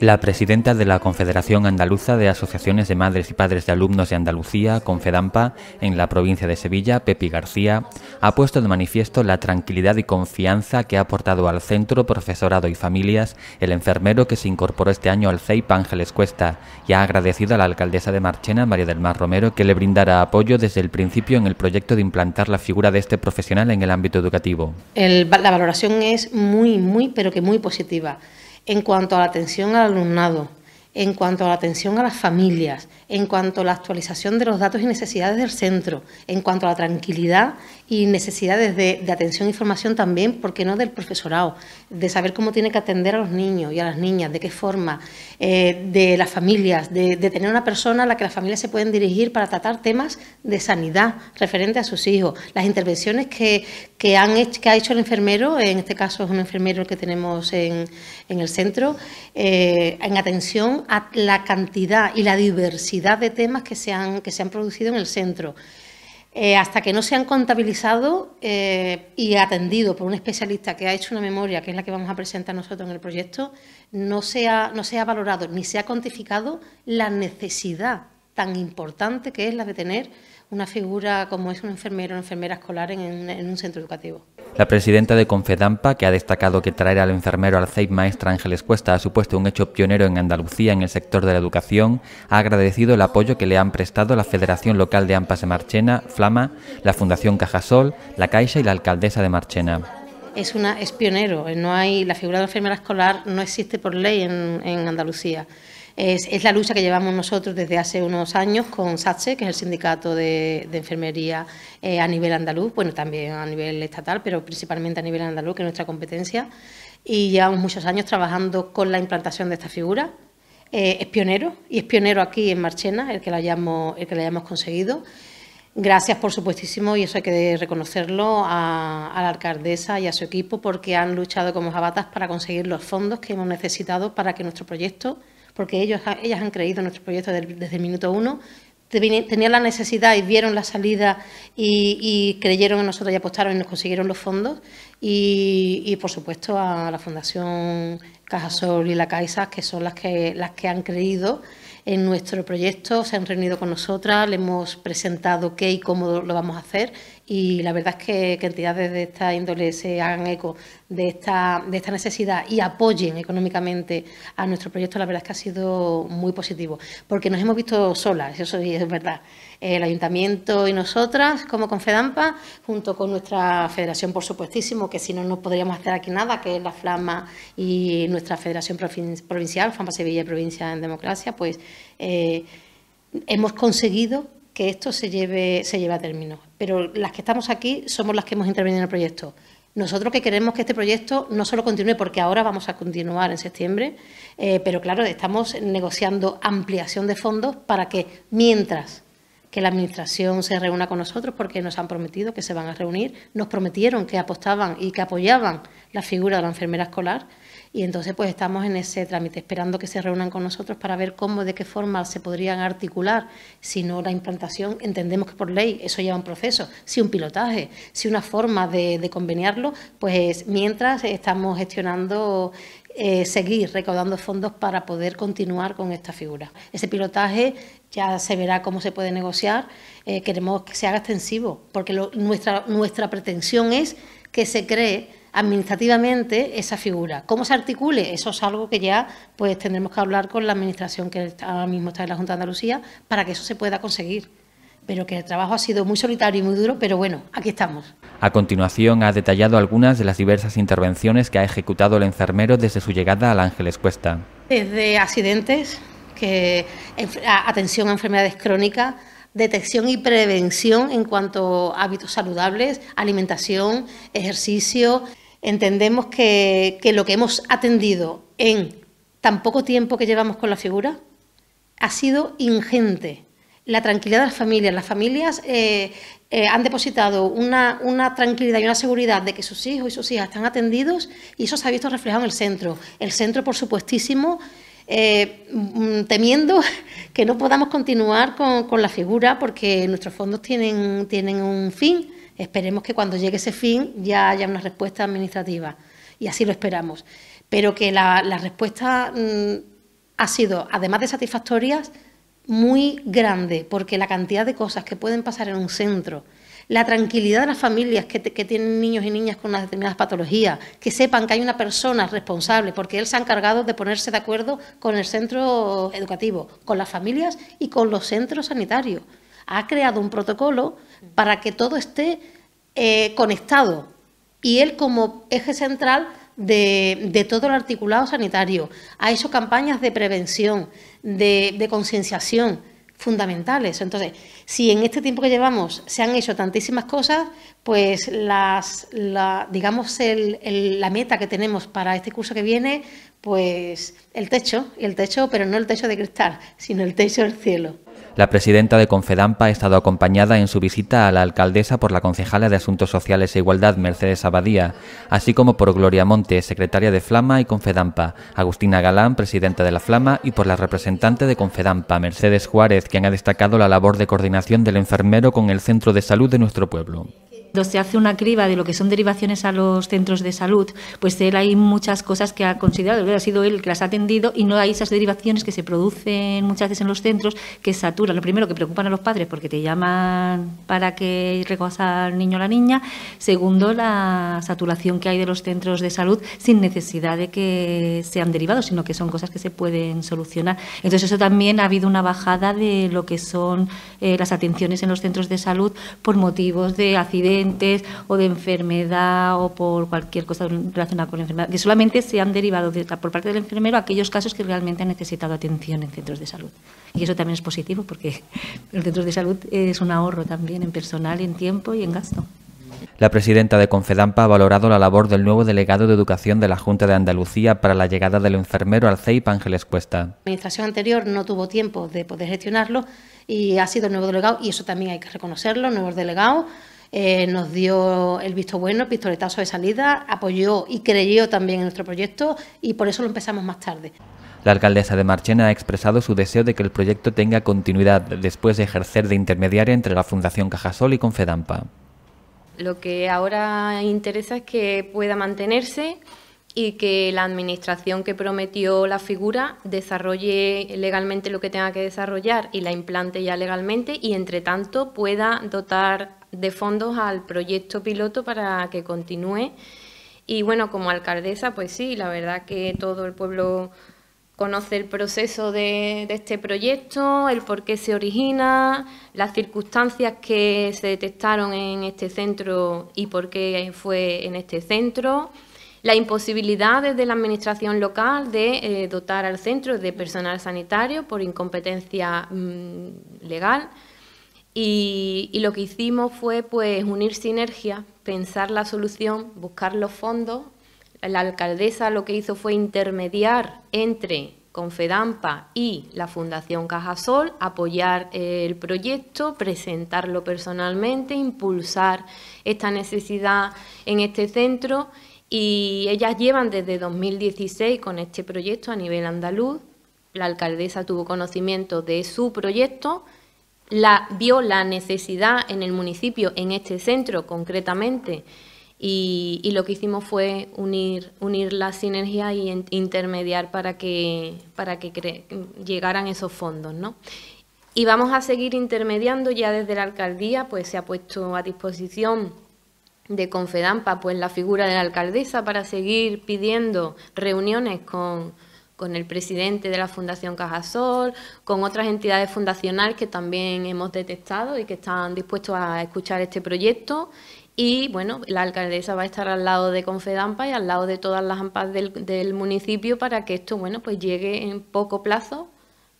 La presidenta de la Confederación Andaluza de Asociaciones de Madres y Padres de Alumnos de Andalucía, Confedampa, en la provincia de Sevilla, Pepi García, ha puesto de manifiesto la tranquilidad y confianza que ha aportado al centro, profesorado y familias el enfermero que se incorporó este año al CEIP Ángeles Cuesta y ha agradecido a la alcaldesa de Marchena, María del Mar Romero, que le brindara apoyo desde el principio en el proyecto de implantar la figura de este profesional en el ámbito educativo. la valoración es muy, muy, pero que muy positiva en cuanto a la atención al alumnado, en cuanto a la atención a las familias, en cuanto a la actualización de los datos y necesidades del centro, en cuanto a la tranquilidad y necesidades de, atención e información también, porque no del profesorado, de saber cómo tiene que atender a los niños y a las niñas, de qué forma, eh, de las familias, de, tener una persona a la que las familias se pueden dirigir para tratar temas de sanidad referente a sus hijos, las intervenciones que, ha hecho el enfermero, en este caso es un enfermero que tenemos en, el centro, eh, en atención a la cantidad y la diversidad de temas que se han, que se han producido en el centro. Eh, hasta que no se han contabilizado eh, y atendido por un especialista que ha hecho una memoria, que es la que vamos a presentar nosotros en el proyecto, no se ha, no se ha valorado ni se ha cuantificado la necesidad tan importante que es la de tener una figura como es un enfermero o enfermera escolar en un centro educativo. La presidenta de Confedampa, que ha destacado que traer al enfermero al CEIP Maestra Ángeles Cuesta ha supuesto un hecho pionero en Andalucía en el sector de la educación, ha agradecido el apoyo que le han prestado la Federación Local de Ampas de Marchena, Flama, la Fundación Cajasol, la Caixa y la Alcaldesa de Marchena. Es, es pionero, eh, no hay, la figura de enfermera escolar no existe por ley en Andalucía. Es, la lucha que llevamos nosotros desde hace unos años con SATSE, que es el sindicato de, enfermería eh, a nivel andaluz, bueno, también a nivel estatal, pero principalmente a nivel andaluz, que es nuestra competencia. Y llevamos muchos años trabajando con la implantación de esta figura. Eh, es pionero, y es pionero aquí en Marchena, el que la hayamos, el que la hayamos conseguido. Gracias, por supuestísimo, y eso hay que reconocerlo a, la alcaldesa y a su equipo porque han luchado como jabatas para conseguir los fondos que hemos necesitado para que nuestro proyecto porque ellos, ellas han creído en nuestro proyecto desde el minuto uno, tenían la necesidad y vieron la salida y, creyeron en nosotros y apostaron y nos consiguieron los fondos. Y, por supuesto a la Fundación Cajasol y la Caixa, que son las que, las que han creído en nuestro proyecto, se han reunido con nosotras, le hemos presentado qué y cómo lo vamos a hacer y la verdad es que, entidades de esta índole se hagan eco de esta, de esta necesidad y apoyen económicamente a nuestro proyecto, la verdad es que ha sido muy positivo, porque nos hemos visto solas, eso es verdad. El ayuntamiento y nosotras, como Confedampa, junto con nuestra federación, por supuestísimo, que si no, no podríamos hacer aquí nada, que es la Flama y nuestra federación provincial, Flama Sevilla y Provincia en Democracia, pues eh, hemos conseguido que esto se lleve, se lleve a término pero las que estamos aquí somos las que hemos intervenido en el proyecto. Nosotros que queremos que este proyecto no solo continúe, porque ahora vamos a continuar en septiembre, eh, pero claro, estamos negociando ampliación de fondos para que mientras que la Administración se reúna con nosotros, porque nos han prometido que se van a reunir, nos prometieron que apostaban y que apoyaban la figura de la enfermera escolar, y entonces pues estamos en ese trámite, esperando que se reúnan con nosotros para ver cómo, de qué forma se podrían articular, si no la implantación, entendemos que por ley eso lleva un proceso, si un pilotaje, si una forma de, conveniarlo, pues mientras estamos gestionando eh, seguir recaudando fondos para poder continuar con esta figura. Ese pilotaje ya se verá cómo se puede negociar, eh, queremos que se haga extensivo, porque nuestra, nuestra pretensión es que se cree administrativamente esa figura. ¿Cómo se articule? Eso es algo que ya pues tendremos que hablar con la administración que ahora mismo está en la Junta de Andalucía para que eso se pueda conseguir. Pero que el trabajo ha sido muy solitario y muy duro, pero bueno, aquí estamos. A continuación ha detallado algunas de las diversas intervenciones que ha ejecutado el enfermero desde su llegada al Ángeles Cuesta. Desde accidentes, que, atención a enfermedades crónicas, detección y prevención en cuanto a hábitos saludables, alimentación, ejercicio, entendemos que, lo que hemos atendido en tan poco tiempo que llevamos con la figura ha sido ingente. La tranquilidad de las familias, las familias eh, eh, han depositado una, tranquilidad y una seguridad de que sus hijos y sus hijas están atendidos y eso se ha visto reflejado en el centro. El centro, por supuestísimo, eh, mm, temiendo que no podamos continuar con, la figura porque nuestros fondos tienen un fin Esperemos que cuando llegue ese fin ya haya una respuesta administrativa y así lo esperamos. Pero que la, respuesta mm, ha sido, además de satisfactorias, muy grande, porque la cantidad de cosas que pueden pasar en un centro, la tranquilidad de las familias que, que, tienen niños y niñas con unas determinadas patologías, que sepan que hay una persona responsable, porque él se ha encargado de ponerse de acuerdo con el centro educativo, con las familias y con los centros sanitarios. Ha creado un protocolo para que todo esté eh, conectado. Y él como eje central de, de, todo el articulado sanitario. Ha hecho campañas de prevención, de, concienciación fundamentales. Entonces, si en este tiempo que llevamos se han hecho tantísimas cosas, pues las, digamos la meta que tenemos para este curso que viene pues el techo, el techo, pero no el techo de cristal, sino el techo del cielo. La presidenta de Confedampa ha estado acompañada en su visita a la alcaldesa por la concejala de Asuntos Sociales e Igualdad, Mercedes Abadía, así como por Gloria Monte, secretaria de Flama y Confedampa, Agustina Galán, presidenta de la Flama, y por la representante de Confedampa, Mercedes Juárez, quien ha destacado la labor de coordinación del enfermero con el centro de salud de nuestro pueblo. Cuando se hace una criba de lo que son derivaciones a los centros de salud, pues él hay muchas cosas que ha considerado, ha sido él que las ha atendido y no hay esas derivaciones que se producen muchas veces en los centros que saturan. Lo primero, que preocupan a los padres porque te llaman para que recojas al niño o la niña. Segundo, la saturación que hay de los centros de salud sin necesidad de que sean derivados, sino que son cosas que se pueden solucionar. Entonces, eso también ha habido una bajada de lo que son eh, las atenciones en los centros de salud por motivos de acidez o de enfermedad o por cualquier cosa relacionada con la enfermedad, que solamente se han derivado por parte del enfermero aquellos casos que realmente han necesitado atención en centros de salud. Y eso también es positivo porque el centros de salud es un ahorro también en personal, en tiempo y en gasto. La presidenta de Confedampa ha valorado la labor del nuevo delegado de Educación de la Junta de Andalucía para la llegada del enfermero al CEIP Ángeles Cuesta. La administración anterior no tuvo tiempo de poder gestionarlo y ha sido el nuevo delegado, y eso también hay que reconocerlo, nuevos delegados eh, nos dio el visto bueno, el pistoletazo de salida, apoyó y creyó también en nuestro proyecto y por eso lo empezamos más tarde. La alcaldesa de Marchena ha expresado su deseo de que el proyecto tenga continuidad después de ejercer de intermediaria entre la Fundación Cajasol y Confedampa. Lo que ahora interesa es que pueda mantenerse y que la administración que prometió la figura desarrolle legalmente lo que tenga que desarrollar y la implante ya legalmente y entre tanto pueda dotar de fondos al proyecto piloto para que continúe. Y bueno, como alcaldesa, pues sí, la verdad que todo el pueblo conoce el proceso de, este proyecto, el por qué se origina, las circunstancias que se detectaron en este centro y por qué fue en este centro, la imposibilidad desde la Administración local de eh, dotar al centro de personal sanitario por incompetencia mm, legal y, lo que hicimos fue pues, unir sinergias, pensar la solución, buscar los fondos. La alcaldesa lo que hizo fue intermediar entre Confedampa y la Fundación Cajasol, apoyar eh, el proyecto, presentarlo personalmente, impulsar esta necesidad en este centro. Y ellas llevan desde 2016 con este proyecto a nivel andaluz. La alcaldesa tuvo conocimiento de su proyecto, la, vio la necesidad en el municipio, en este centro concretamente, y, lo que hicimos fue unir, unir las sinergias y intermediar para que, para que llegaran esos fondos. ¿no? Y vamos a seguir intermediando ya desde la alcaldía, pues se ha puesto a disposición de Confedampa pues la figura de la alcaldesa para seguir pidiendo reuniones con, con el presidente de la Fundación Cajasol, con otras entidades fundacionales que también hemos detectado y que están dispuestos a escuchar este proyecto. Y bueno, la alcaldesa va a estar al lado de Confedampa y al lado de todas las AMPAs del, municipio para que esto bueno, pues llegue en poco plazo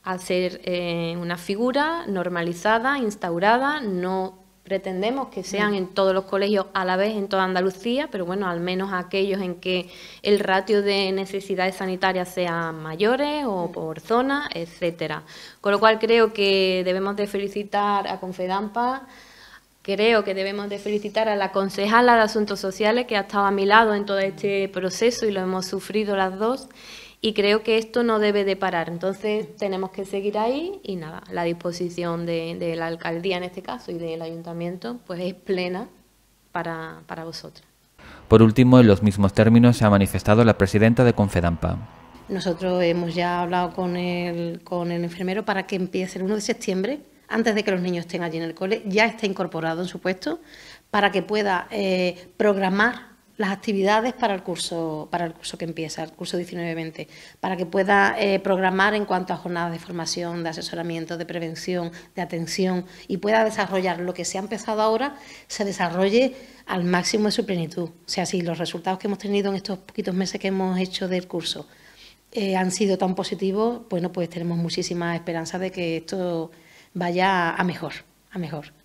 a ser eh, una figura normalizada, instaurada, no pretendemos que sean en todos los colegios a la vez en toda Andalucía, pero bueno, al menos aquellos en que el ratio de necesidades sanitarias sea mayores o mm. por zona, etcétera. Con lo cual creo que debemos de felicitar a Confedampa, creo que debemos de felicitar a la concejala de Asuntos Sociales que ha estado a mi lado en todo este proceso y lo hemos sufrido las dos y creo que esto no debe de parar. Entonces tenemos que seguir ahí y nada, la disposición de, la alcaldía en este caso y del ayuntamiento pues es plena para, para vosotros. Por último, en los mismos términos se ha manifestado la presidenta de Confedampa. Nosotros hemos ya hablado con el, con el enfermero para que empiece el 1 de septiembre, antes de que los niños estén allí en el cole, ya está incorporado en su puesto, para que pueda eh, programar las actividades para el curso, para el curso que empieza, el curso 19-20, para que pueda eh, programar en cuanto a jornadas de formación, de asesoramiento, de prevención, de atención y pueda desarrollar lo que se ha empezado ahora, se desarrolle al máximo de su plenitud. O sea, si los resultados que hemos tenido en estos poquitos meses que hemos hecho del curso eh, han sido tan positivos, bueno, pues tenemos muchísima esperanza de que esto vaya a mejor, a mejor.